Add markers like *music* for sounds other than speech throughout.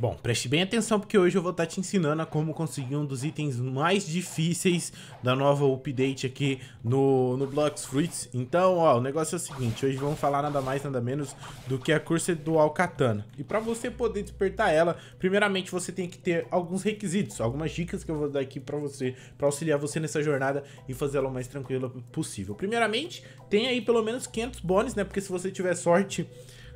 Bom, preste bem atenção porque hoje eu vou estar tá te ensinando a como conseguir um dos itens mais difíceis da nova update aqui no, no Blocks Fruits. Então, ó, o negócio é o seguinte, hoje vamos falar nada mais, nada menos do que a Cursed do Alcatana. E para você poder despertar ela, primeiramente você tem que ter alguns requisitos, algumas dicas que eu vou dar aqui para você, para auxiliar você nessa jornada e fazer ela o mais tranquila possível. Primeiramente, tem aí pelo menos 500 bônus, né, porque se você tiver sorte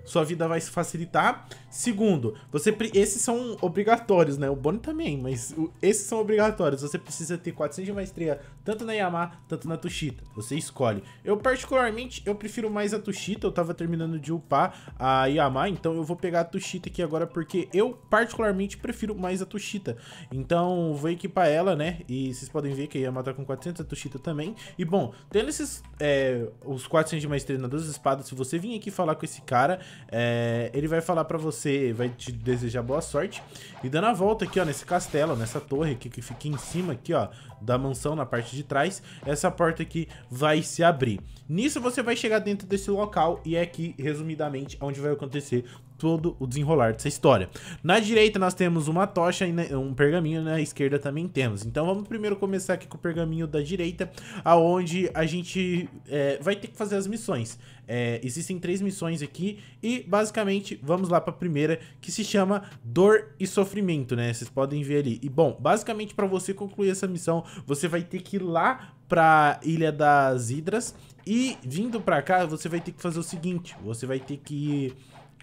sua vida vai se facilitar. Segundo, você esses são obrigatórios, né? O Bonnie também, mas o, esses são obrigatórios. Você precisa ter 400 de maestria, tanto na Yamaha, tanto na Tushita. Você escolhe. Eu, particularmente, eu prefiro mais a Tushita. Eu tava terminando de upar a Yamaha, então eu vou pegar a Tushita aqui agora, porque eu, particularmente, prefiro mais a Tushita. Então, vou equipar ela, né? E vocês podem ver que a Yamaha tá com 400, a Tushita também. E, bom, tendo esses... É, os 400 de maestria nas duas espadas, se você vir aqui falar com esse cara é, ele vai falar para você, vai te desejar boa sorte. E dando a volta aqui, ó, nesse castelo, nessa torre aqui que fica em cima aqui, ó, da mansão na parte de trás, essa porta aqui vai se abrir. Nisso você vai chegar dentro desse local e é aqui, resumidamente, onde vai acontecer todo o desenrolar dessa história. Na direita nós temos uma tocha e né, um pergaminho, na né, esquerda também temos. Então vamos primeiro começar aqui com o pergaminho da direita, aonde a gente é, vai ter que fazer as missões. É, existem três missões aqui e basicamente vamos lá para a primeira que se chama Dor e Sofrimento, né? Vocês podem ver ali. E bom, basicamente para você concluir essa missão, você vai ter que ir lá para Ilha das Hidras e vindo para cá você vai ter que fazer o seguinte, você vai ter que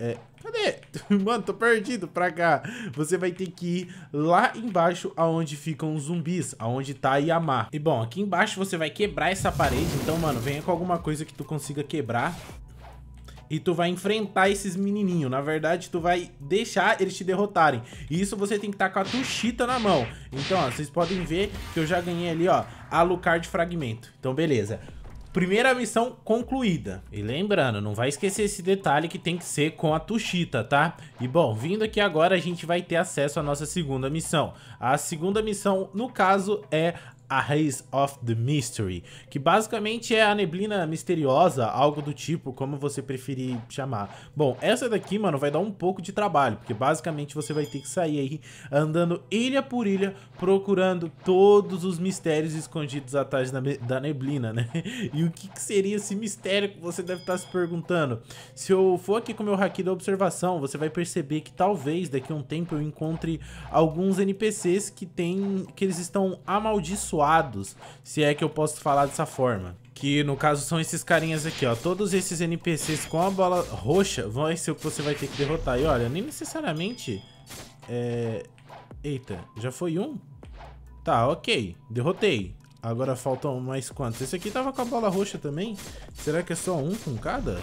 é, cadê? *laughs* Mano, tô perdido pra cá. Você vai ter que ir lá embaixo aonde ficam os zumbis, aonde tá a E bom, aqui embaixo você vai quebrar essa parede, então, mano, venha com alguma coisa que tu consiga quebrar. E tu vai enfrentar esses menininhos. Na verdade, tu vai deixar eles te derrotarem. E isso você tem que estar tá com a tuchita na mão. Então, ó, vocês podem ver que eu já ganhei ali, ó, a Lucar de fragmento. Então, beleza. Primeira missão concluída. E lembrando, não vai esquecer esse detalhe que tem que ser com a Tuxita, tá? E bom, vindo aqui agora a gente vai ter acesso à nossa segunda missão. A segunda missão, no caso, é a Haze of the Mystery, que basicamente é a neblina misteriosa, algo do tipo, como você preferir chamar. Bom, essa daqui, mano, vai dar um pouco de trabalho, porque basicamente você vai ter que sair aí andando ilha por ilha, procurando todos os mistérios escondidos atrás da, da neblina, né? *laughs* E o que, que, seria esse mistério que você deve estar tá se perguntando? Se eu for aqui com o meu haki da observação, você vai perceber que talvez daqui a um tempo eu encontre alguns NPCs que tem, que eles estão amaldiçoados se é que eu posso falar dessa forma. Que no caso são esses carinhas aqui, ó. Todos esses NPCs com a bola roxa vão ser é o que você vai ter que derrotar. E olha, nem necessariamente... É... Eita, já foi um? Tá, ok. Derrotei. Agora faltam mais quantos? Esse aqui tava com a bola roxa também. Será que é só um com cada?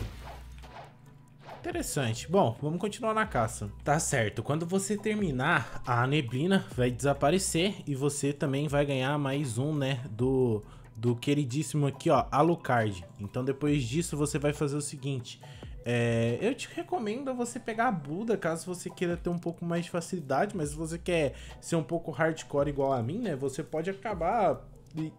Interessante. Bom, vamos continuar na caça. Tá certo. Quando você terminar, a neblina vai desaparecer e você também vai ganhar mais um, né, do do queridíssimo aqui, ó, Alucard. Então depois disso você vai fazer o seguinte, é, eu te recomendo você pegar a Buda, caso você queira ter um pouco mais de facilidade, mas se você quer ser um pouco hardcore igual a mim, né? Você pode acabar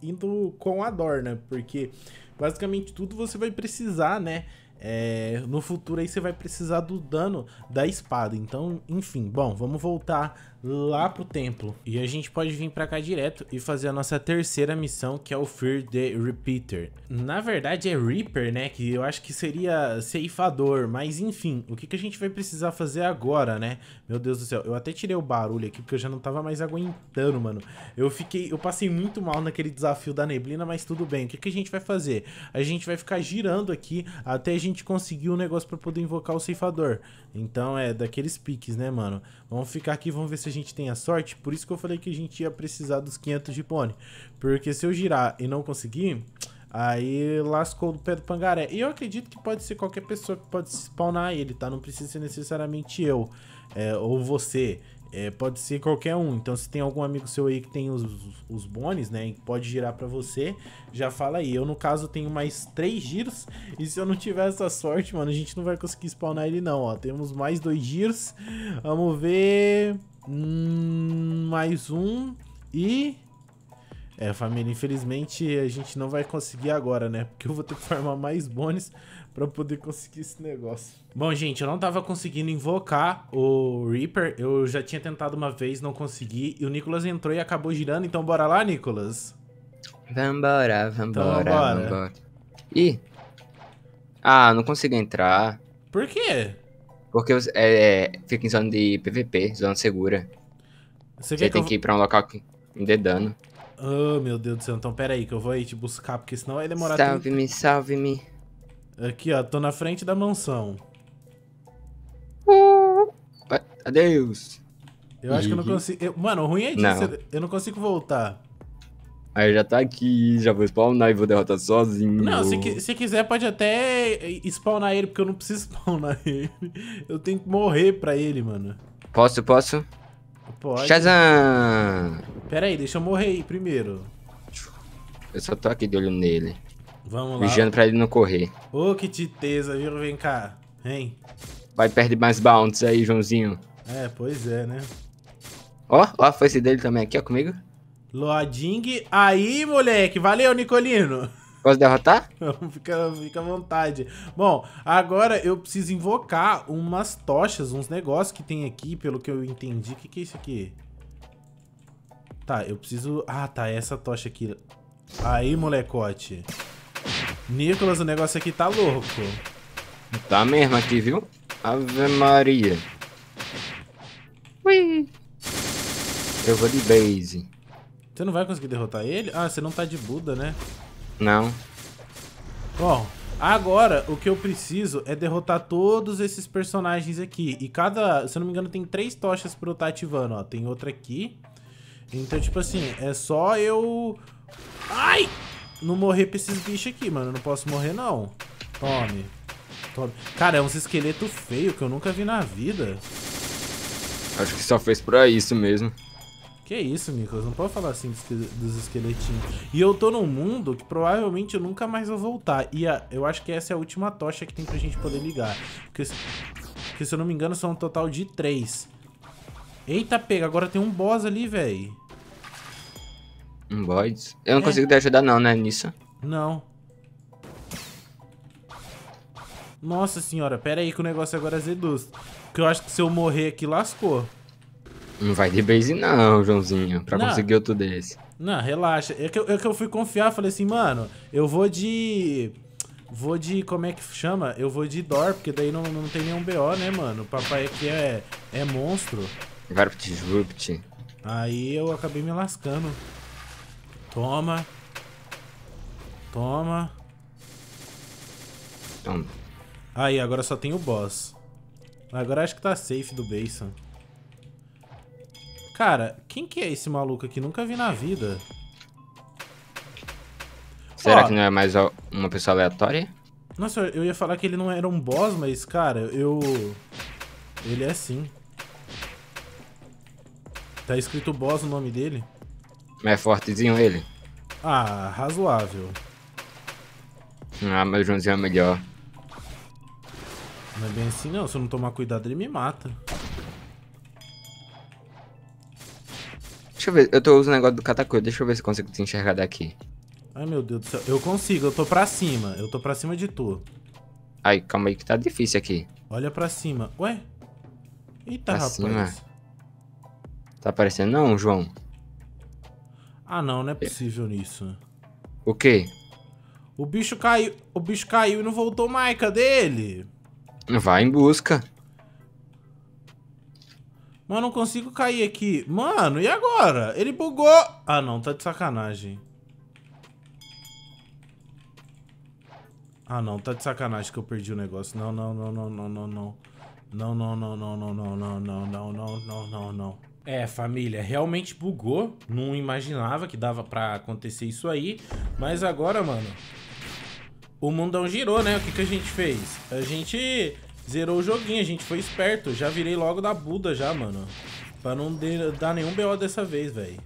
indo com a Dorna, né? porque basicamente tudo você vai precisar, né? É, no futuro aí você vai precisar do dano da espada. Então, enfim, bom, vamos voltar lá pro templo. E a gente pode vir pra cá direto e fazer a nossa terceira missão, que é o Fear the Repeater. Na verdade é Reaper, né, que eu acho que seria ceifador, mas enfim, o que, que a gente vai precisar fazer agora, né? Meu Deus do céu, eu até tirei o barulho aqui porque eu já não tava mais aguentando, mano. Eu fiquei, eu passei muito mal naquele desafio da neblina, mas tudo bem. O que, que a gente vai fazer? A gente vai ficar girando aqui até a gente conseguir um negócio para poder invocar o ceifador. Então é daqueles piques, né, mano? Vamos ficar aqui, vamos ver se se a gente tem a sorte, por isso que eu falei que a gente ia precisar dos 500 de pônei. Porque se eu girar e não conseguir, aí lascou do pé do pangaré. E eu acredito que pode ser qualquer pessoa que pode spawnar ele, tá? Não precisa ser necessariamente eu é, ou você. É, pode ser qualquer um. Então, se tem algum amigo seu aí que tem os, os bônus, né? Pode girar para você, já fala aí. Eu, no caso, tenho mais três giros. E se eu não tiver essa sorte, mano, a gente não vai conseguir spawnar ele, não. Ó, temos mais dois giros. Vamos ver. Hum, mais um. E. É, família, infelizmente a gente não vai conseguir agora, né? Porque eu vou ter que farmar mais bônus pra poder conseguir esse negócio. Bom, gente, eu não tava conseguindo invocar o Reaper. Eu já tinha tentado uma vez, não consegui. E o Nicolas entrou e acabou girando. Então bora lá, Nicolas? Vambora, vambora, então, vambora. Ih. Ah, não consigo entrar. Por quê? Porque é, é, fica em zona de PVP, zona segura. Você, Você tem que, eu... que ir pra um local que me dê dano. Oh, meu Deus do céu. Então, pera aí que eu vou aí te buscar, porque senão vai demorar... Salve-me, salve-me. Aqui, ó, tô na frente da mansão. Adeus. Eu acho que eu não uhum. consigo. Eu, mano, o ruim é disso. Não. Eu não consigo voltar. Aí já tá aqui, já vou spawnar e vou derrotar sozinho. Não, se, se quiser pode até spawnar ele, porque eu não preciso *laughs* spawnar ele. Eu tenho que morrer pra ele, mano. Posso, posso? Pode. Shazam! Pera aí, deixa eu morrer aí primeiro. Eu só tô aqui de olho nele. Vamos lá. Vigiando pra ele não correr. Ô, oh, que titeza, viu? Vem cá. Hein? Vai perder mais bounds aí, Joãozinho. É, pois é, né? Ó, ó foi esse dele também aqui, ó, comigo. Loading. Aí, moleque. Valeu, Nicolino. *laughs* Posso derrotar? *laughs* fica, fica à vontade. Bom, agora eu preciso invocar umas tochas, uns negócios que tem aqui, pelo que eu entendi. O que, que é isso aqui? Tá, eu preciso... Ah, tá, é essa tocha aqui. Aí, molecote. Nicolas, o negócio aqui tá louco. Tá mesmo aqui, viu? Ave Maria. Ui. Eu vou de base. Você não vai conseguir derrotar ele? Ah, você não tá de Buda, né? Não. Bom, agora o que eu preciso é derrotar todos esses personagens aqui. E cada, se eu não me engano, tem três tochas pra eu estar ativando, ó. Tem outra aqui. Então, tipo assim, é só eu... Ai! não morrer pra esses bichos aqui, mano. Eu não posso morrer, não. Tome. Tome. Cara, é uns esqueleto feio que eu nunca vi na vida. Acho que só fez pra isso mesmo. Que isso, Nicolas. Não pode falar assim dos esqueletinhos. E eu tô num mundo que provavelmente eu nunca mais vou voltar. E a, eu acho que essa é a última tocha que tem pra gente poder ligar. Porque, porque se eu não me engano, são um total de três. Eita, pega. Agora tem um boss ali, velho. Um bode? Eu não é. consigo te ajudar não, né, nisso? Não. Nossa senhora, pera aí que o negócio agora é zedoso. Porque eu acho que se eu morrer aqui, lascou. Não vai de base não, Joãozinho, pra não. conseguir outro desse. Não, relaxa. É que, eu, é que eu fui confiar, falei assim, mano, eu vou de... Vou de... Como é que chama? Eu vou de Dor, porque daí não, não tem nenhum BO, né, mano? O papai aqui é, é monstro. Varpt Jupt. Aí eu acabei me lascando. Toma. Toma. Toma. Aí, agora só tem o boss. Agora acho que tá safe do Basin. Cara, quem que é esse maluco aqui? Nunca vi na vida. Será Ó, que não é mais uma pessoa aleatória? Nossa, eu ia falar que ele não era um boss, mas, cara, eu... Ele é sim. Tá escrito boss o nome dele. É fortezinho ele? Ah, razoável. Ah, meu Joãozinho é melhor. Não é bem assim não, se eu não tomar cuidado ele me mata. Deixa eu ver, eu tô usando o negócio do catacoi, deixa eu ver se consigo te enxergar daqui. Ai meu Deus do céu, eu consigo, eu tô pra cima, eu tô pra cima de tu. Ai, calma aí que tá difícil aqui. Olha pra cima, ué? Eita pra rapaz. Cima. Tá aparecendo não, João? Ah não, não é possível nisso. O quê? O bicho caiu. O bicho caiu e não voltou mais, cadê ele? Vai em busca. Mano, não consigo cair aqui. Mano, e agora? Ele bugou. Ah, não, tá de sacanagem. Ah, não, tá de sacanagem que eu perdi o negócio. Não, não, não, não, não, não, não. Não, não, não, não, não, não, não, não, não, não, não, não, não. É, família, realmente bugou. Não imaginava que dava pra acontecer isso aí. Mas agora, mano, o mundão girou, né? O que, que a gente fez? A gente zerou o joguinho, a gente foi esperto. Já virei logo da Buda já, mano. Pra não dar nenhum BO dessa vez, velho.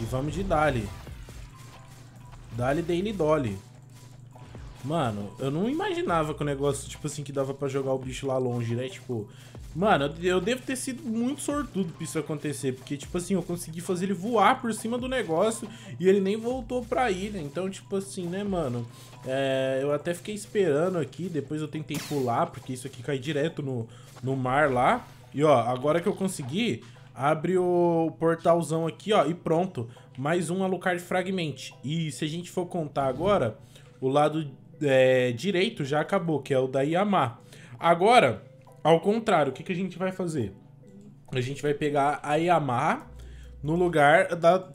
E vamos de Dali. Dali, e Dolly. Mano, eu não imaginava que o negócio, tipo assim, que dava para jogar o bicho lá longe, né? Tipo, mano, eu devo ter sido muito sortudo pra isso acontecer, porque, tipo assim, eu consegui fazer ele voar por cima do negócio e ele nem voltou pra ilha. Então, tipo assim, né, mano? É, eu até fiquei esperando aqui, depois eu tentei pular, porque isso aqui cai direto no, no mar lá. E, ó, agora que eu consegui, abre o portalzão aqui, ó, e pronto. Mais um Alucard Fragment. E se a gente for contar agora, o lado é, direito já acabou, que é o da Yamaha. Agora, ao contrário, o que, que a gente vai fazer? A gente vai pegar a Yamaha no lugar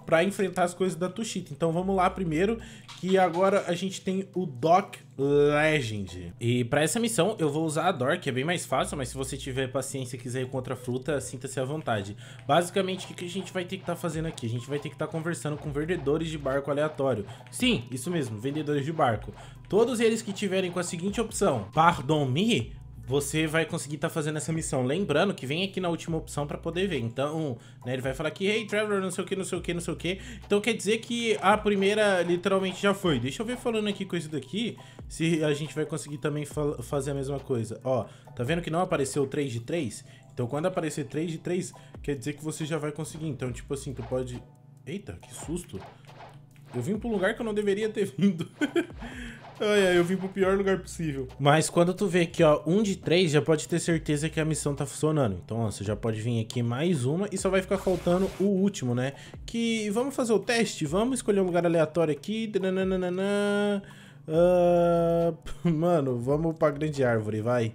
para enfrentar as coisas da Tushita. Então vamos lá primeiro, que agora a gente tem o Doc Legend. E para essa missão eu vou usar a Dor, que é bem mais fácil, mas se você tiver paciência e quiser ir contra a fruta, sinta-se à vontade. Basicamente, o que a gente vai ter que estar tá fazendo aqui? A gente vai ter que estar tá conversando com vendedores de barco aleatório. Sim, isso mesmo, vendedores de barco. Todos eles que tiverem com a seguinte opção, pardon me, você vai conseguir estar tá fazendo essa missão. Lembrando que vem aqui na última opção para poder ver. Então, né, ele vai falar que, hey, Trevor, não sei o que, não sei o que, não sei o que. Então quer dizer que a primeira literalmente já foi. Deixa eu ver falando aqui com isso daqui, se a gente vai conseguir também fa fazer a mesma coisa. Ó, tá vendo que não apareceu 3 de 3? Então quando aparecer 3 de 3, quer dizer que você já vai conseguir. Então, tipo assim, tu pode... Eita, que susto. Eu vim para um lugar que eu não deveria ter *laughs* vindo. Ai, eu vim pro pior lugar possível. Mas quando tu vê que, ó, um de três, já pode ter certeza que a missão tá funcionando. Então, ó, você já pode vir aqui mais uma e só vai ficar faltando o último, né? Que vamos fazer o teste? Vamos escolher um lugar aleatório aqui. Uh, *laughs* mano, vamos pra grande árvore, vai.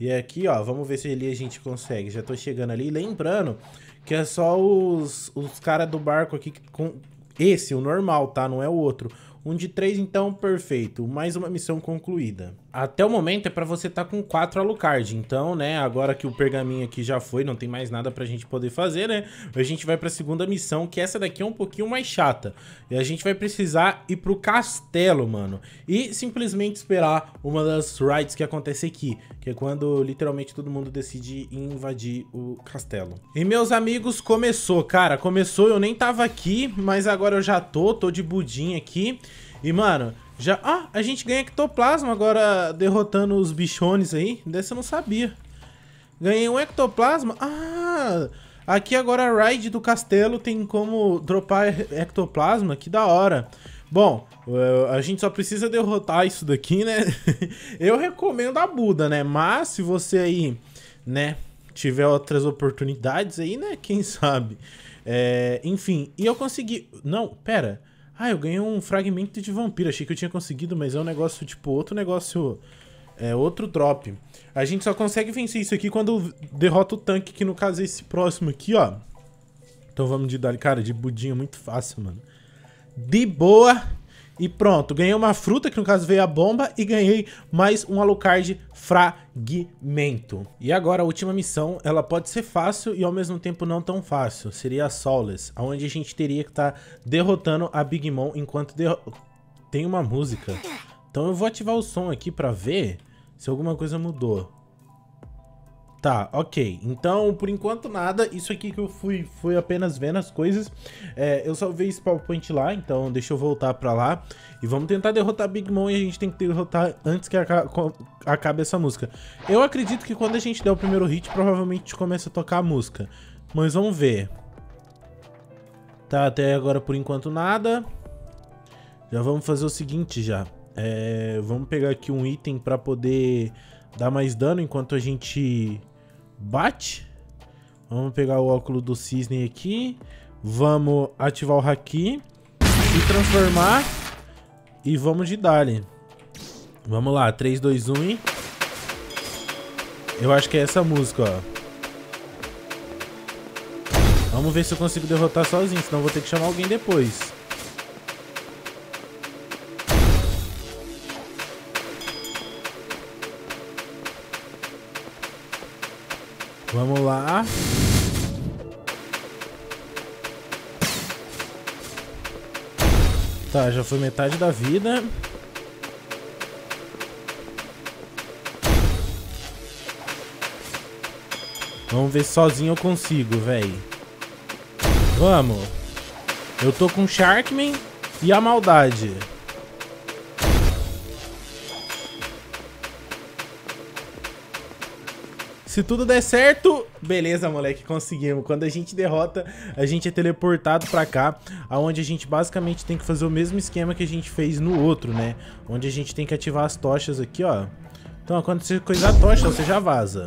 E é aqui, ó, vamos ver se ali a gente consegue. Já tô chegando ali. Lembrando que é só os, os caras do barco aqui com... Esse, o normal, tá? Não é o outro. Um de três, então, perfeito. Mais uma missão concluída até o momento é para você estar tá com 4 Alucard. Então, né, agora que o pergaminho aqui já foi, não tem mais nada pra gente poder fazer, né? A gente vai pra segunda missão, que essa daqui é um pouquinho mais chata. E a gente vai precisar ir pro castelo, mano. E simplesmente esperar uma das rides que acontece aqui, que é quando literalmente todo mundo decide invadir o castelo. E meus amigos, começou, cara. Começou, eu nem tava aqui, mas agora eu já tô, tô de budim aqui. E, mano, já. Ah, a gente ganha ectoplasma agora derrotando os bichones aí. Dessa eu não sabia. Ganhei um ectoplasma. Ah! Aqui agora a raid do castelo tem como dropar ectoplasma. Que da hora. Bom, eh, a gente só precisa derrotar isso daqui, né? *laughs* eu recomendo a Buda, né? Mas se você aí, né, tiver outras oportunidades aí, né? Quem sabe? É, enfim, e eu consegui... Não, pera... Ah, eu ganhei um fragmento de vampiro. Achei que eu tinha conseguido, mas é um negócio, tipo, outro negócio. É outro drop. A gente só consegue vencer isso aqui quando derrota o tanque, que no caso é esse próximo aqui, ó. Então vamos de dar, cara, de budinha é muito fácil, mano. De boa. E pronto, ganhei uma fruta, que no caso veio a bomba, e ganhei mais um Alucard fragmento. E agora a última missão, ela pode ser fácil e ao mesmo tempo não tão fácil. Seria a Solace, onde a gente teria que estar tá derrotando a Big Mom enquanto tem uma música. Então eu vou ativar o som aqui pra ver se alguma coisa mudou. Tá, ok. Então, por enquanto, nada. Isso aqui que eu fui, fui apenas vendo as coisas. É, eu só vi esse PowerPoint lá, então deixa eu voltar pra lá. E vamos tentar derrotar Big Mom e a gente tem que derrotar antes que acabe essa música. Eu acredito que quando a gente der o primeiro hit, provavelmente começa a tocar a música. Mas vamos ver. Tá, até agora, por enquanto, nada. Já vamos fazer o seguinte, já. É, vamos pegar aqui um item pra poder dá mais dano enquanto a gente bate. Vamos pegar o óculo do cisne aqui. Vamos ativar o Haki. E transformar. E vamos de Dali. Vamos lá, 3, 2, 1 e... Eu acho que é essa música, ó. Vamos ver se eu consigo derrotar sozinho, senão vou ter que chamar alguém depois. Vamos lá. Tá, já foi metade da vida. Vamos ver se sozinho eu consigo, velho. Vamos. Eu tô com Sharkman e a maldade. Se tudo der certo, beleza, moleque, conseguimos. Quando a gente derrota, a gente é teleportado pra cá, aonde a gente basicamente tem que fazer o mesmo esquema que a gente fez no outro, né? Onde a gente tem que ativar as tochas aqui, ó. Então, quando você coisar a tocha, você já vaza.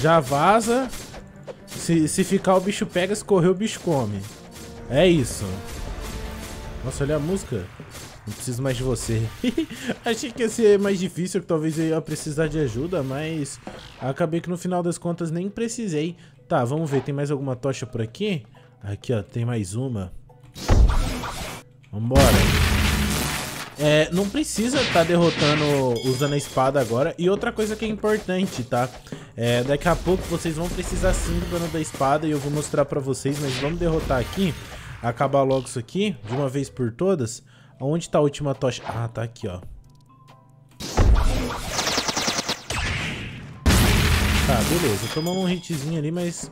Já vaza. Se, se ficar, o bicho pega. Se correr, o bicho come. É isso. Nossa, olha a música. Não preciso mais de você. *laughs* Achei que ia ser mais difícil, que talvez eu ia precisar de ajuda, mas... Acabei que no final das contas nem precisei. Tá, vamos ver. Tem mais alguma tocha por aqui? Aqui, ó. Tem mais uma. Vambora. É, não precisa estar tá derrotando usando a espada agora. E outra coisa que é importante, tá? É, daqui a pouco vocês vão precisar sim do dano da espada e eu vou mostrar pra vocês. Mas vamos derrotar aqui. Acabar logo isso aqui, de uma vez por todas. Onde tá a última tocha? Ah, tá aqui, ó. Tá, beleza. Tomamos um hitzinho ali, mas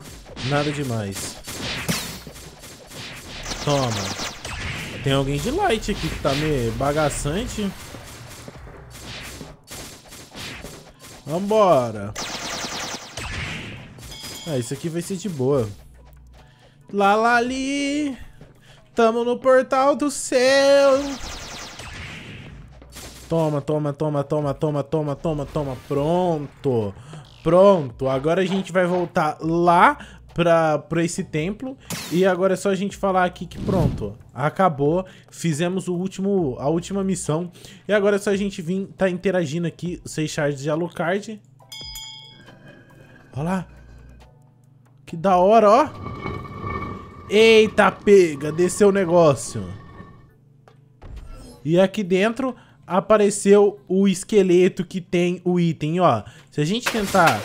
nada demais. Toma. Tem alguém de light aqui que tá meio bagaçante. Vambora. Ah, isso aqui vai ser de boa. Lalali! Tamo no portal do céu. Toma, toma, toma, toma, toma, toma, toma, toma. Pronto. Pronto. Agora a gente vai voltar lá pra, pra esse templo. E agora é só a gente falar aqui que pronto. Acabou. Fizemos o último, a última missão. E agora é só a gente vir, tá interagindo aqui. Seis shards de Alucard. Olha lá. Que da hora, ó. Eita, pega! Desceu o negócio. E aqui dentro apareceu o esqueleto que tem o item, ó. Se a gente tentar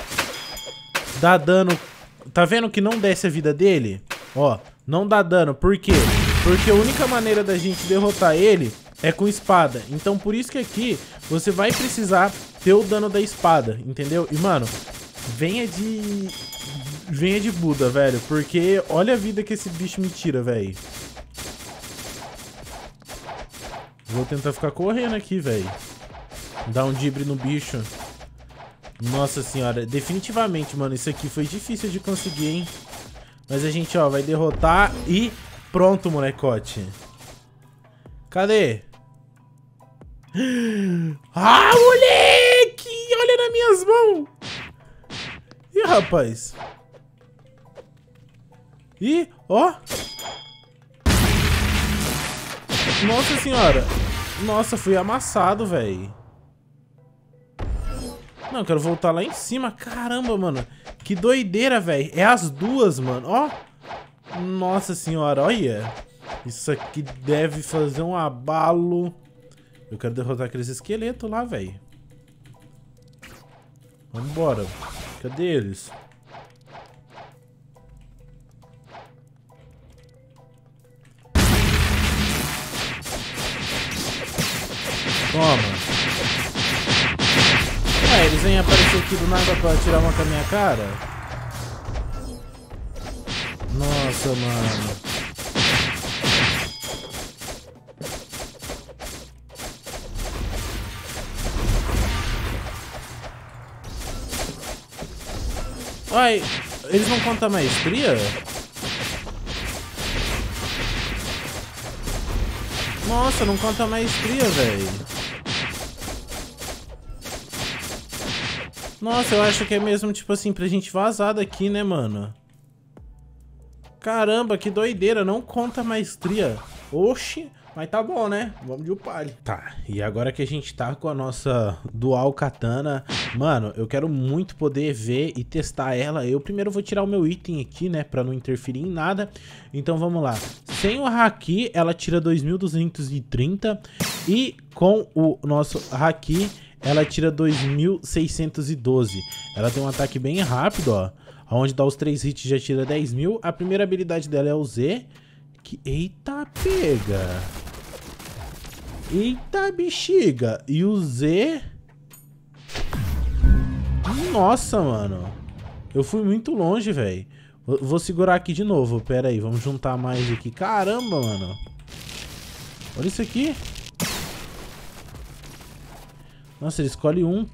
dar dano... Tá vendo que não desce a vida dele? Ó, não dá dano. Por quê? Porque a única maneira da gente derrotar ele é com espada. Então por isso que aqui você vai precisar ter o dano da espada, entendeu? E, mano, venha de venha de Buda, velho. Porque olha a vida que esse bicho me tira, velho. Vou tentar ficar correndo aqui, velho. Dar um dibre no bicho. Nossa senhora, definitivamente, mano, isso aqui foi difícil de conseguir, hein? Mas a gente, ó, vai derrotar e pronto, molecote. Cadê? *gasps* Ah, moleque! Olha nas minhas mãos! Ih, rapaz... Ih, ó. Nossa senhora. Nossa, fui amassado, velho. Não, quero voltar lá em cima. Caramba, mano. Que doideira, velho. É as duas, mano. Ó. Nossa senhora, olha. Isso aqui deve fazer um abalo. Eu quero derrotar aqueles esqueletos lá, velho. Vambora. Cadê eles? Toma. Ué, eles vêm aparecer aqui do nada pra tirar uma com a minha cara? Nossa, mano. Ai, eles vão contar maestria? Nossa, não conta maestria, velho. Nossa, eu acho que é mesmo, tipo assim, pra gente vazar daqui, né, mano? Caramba, que doideira. Não conta maestria. Oxi. Mas tá bom, né? Vamos de Upali. Tá, e agora que a gente tá com a nossa Dual Katana, mano, eu quero muito poder ver e testar ela. Eu primeiro vou tirar o meu item aqui, né, pra não interferir em nada. Então vamos lá. Sem o Haki, ela tira 2.230 e com o nosso Haki, ela tira 2.612. Ela tem um ataque bem rápido, ó. Onde dá os 3 hits já tira 10 mil. A primeira habilidade dela é o Z. Que... Eita, pega! Eita, bexiga! E o Z... Nossa, mano. Eu fui muito longe, velho. Vou segurar aqui de novo. Pera aí, vamos juntar mais aqui. Caramba, mano. Olha isso aqui. Nossa, ele escolhe um.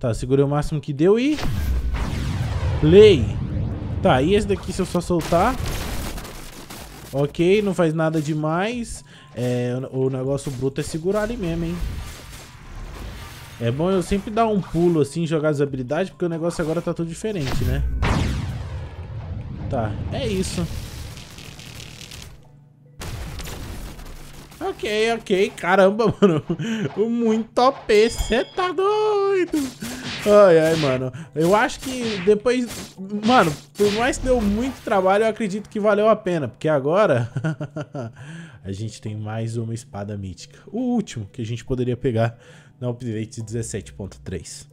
Tá, segurei o máximo que deu e... Play. Tá, e esse daqui se eu só soltar... Ok, não faz nada demais. É, o negócio bruto é segurar ali mesmo, hein? É bom eu sempre dar um pulo assim, jogar as habilidades, porque o negócio agora tá tudo diferente, né? Tá, é isso. ok, ok. Caramba, *laughs* mano. Muito OP, você tá doido. Ai, ai, mano. Eu acho que depois... Mano, por mais que deu muito trabalho, eu acredito que valeu a pena. Porque agora... *laughs* a gente tem mais uma espada mítica. O último que a gente poderia pegar na update 17.3.